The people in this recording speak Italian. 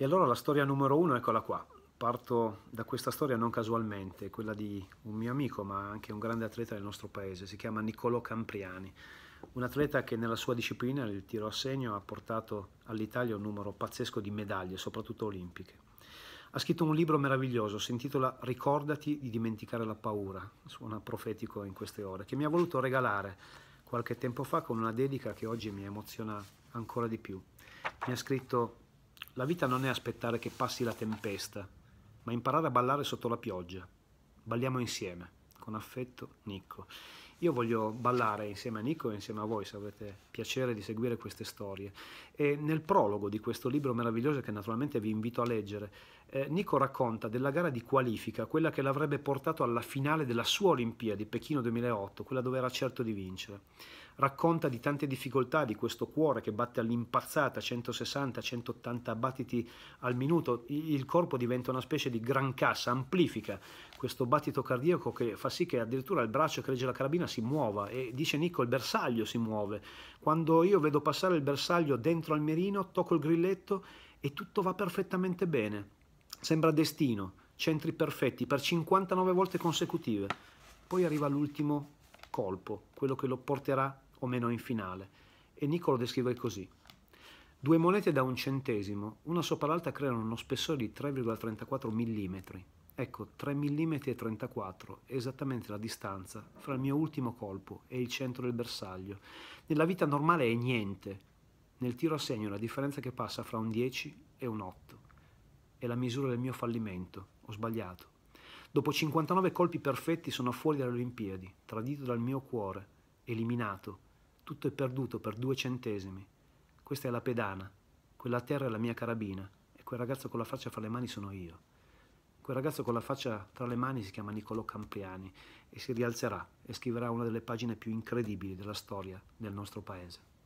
E allora la storia numero uno, eccola qua. Parto da questa storia non casualmente, quella di un mio amico, ma anche un grande atleta del nostro paese, si chiama Niccolò Campriani, un atleta che nella sua disciplina, il tiro a segno, ha portato all'Italia un numero pazzesco di medaglie, soprattutto olimpiche. Ha scritto un libro meraviglioso, si intitola Ricordati di dimenticare la paura, suona profetico in queste ore, che mi ha voluto regalare qualche tempo fa con una dedica che oggi mi emoziona ancora di più. Mi ha scritto la vita non è aspettare che passi la tempesta, ma imparare a ballare sotto la pioggia. Balliamo insieme. Con affetto, Nicco. Io voglio ballare insieme a Nico e insieme a voi, se avete piacere di seguire queste storie. E nel prologo di questo libro meraviglioso, che naturalmente vi invito a leggere, eh, Nico racconta della gara di qualifica, quella che l'avrebbe portato alla finale della sua Olimpiadi, Pechino 2008, quella dove era certo di vincere. Racconta di tante difficoltà di questo cuore che batte all'impazzata 160-180 battiti al minuto, il corpo diventa una specie di gran cassa, amplifica questo battito cardiaco che fa sì che addirittura il braccio che regge la carabina si muova e dice Nico il bersaglio si muove. Quando io vedo passare il bersaglio dentro al mirino, tocco il grilletto e tutto va perfettamente bene. Sembra destino, centri perfetti per 59 volte consecutive. Poi arriva l'ultimo colpo, quello che lo porterà o meno in finale. E Nico lo descrive così. Due monete da un centesimo, una sopra l'altra creano uno spessore di 3,34 mm. Ecco, 3 mm e 34 è esattamente la distanza fra il mio ultimo colpo e il centro del bersaglio. Nella vita normale è niente. Nel tiro a segno la differenza che passa fra un 10 e un 8 è la misura del mio fallimento. Ho sbagliato. Dopo 59 colpi perfetti sono fuori dalle Olimpiadi, tradito dal mio cuore, eliminato. Tutto è perduto per due centesimi. Questa è la pedana, quella terra è la mia carabina e quel ragazzo con la faccia fra le mani sono io. Quel ragazzo con la faccia tra le mani si chiama Niccolò Campriani e si rialzerà e scriverà una delle pagine più incredibili della storia del nostro paese.